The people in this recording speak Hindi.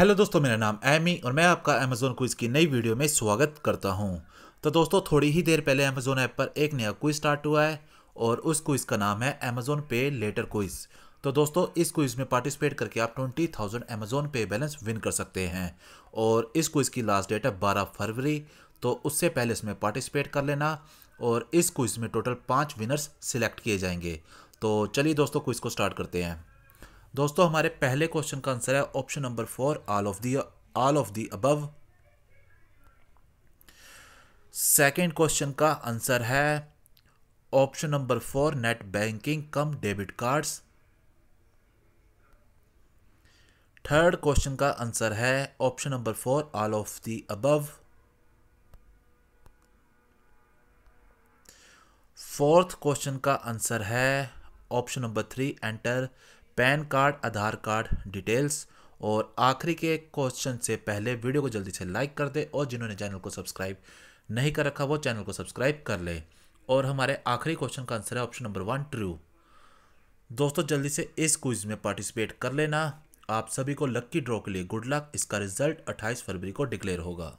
हेलो दोस्तों मेरा नाम एमी और मैं आपका अमेजोन क्विज़ की नई वीडियो में स्वागत करता हूं तो दोस्तों थोड़ी ही देर पहले अमेजोन ऐप पर एक नया क्विज़ स्टार्ट हुआ है और उस क्विज़ का नाम है अमेजोन पे लेटर क्विज़ तो दोस्तों इस क्विज़ में पार्टिसिपेट करके आप twenty thousand Amazon pay balance win कर सकते हैं और इस क्विज़ की लास्ट डेट है बारह फरवरी तो उससे पहले इसमें पार्टिसिपेट कर लेना और इस क्विज़ में टोटल पाँच विनर्स सिलेक्ट किए जाएंगे तो चलिए दोस्तों क्विज़ को स्टार्ट करते हैं दोस्तों हमारे पहले क्वेश्चन का आंसर है option number four all of the all of the above second question का आंसर है option number four net banking cum debit cards third question का आंसर है option number four all of the above fourth question का आंसर है option number three enter PAN card Aadhaar card details और आखिरी के क्वेश्चन से पहले वीडियो को जल्दी से लाइक कर दे और जिन्होंने चैनल को सब्सक्राइब नहीं कर रखा वो चैनल को सब्सक्राइब कर ले और हमारे आखिरी क्वेश्चन का आंसर है ऑप्शन नंबर वन ट्रू दोस्तों जल्दी से इस क्विज में पार्टिसिपेट कर लेना आप सभी को लक्की ड्रॉ के लिए गुड लक इसका रिजल्ट 28 फरवरी को डिक्लेयर होगा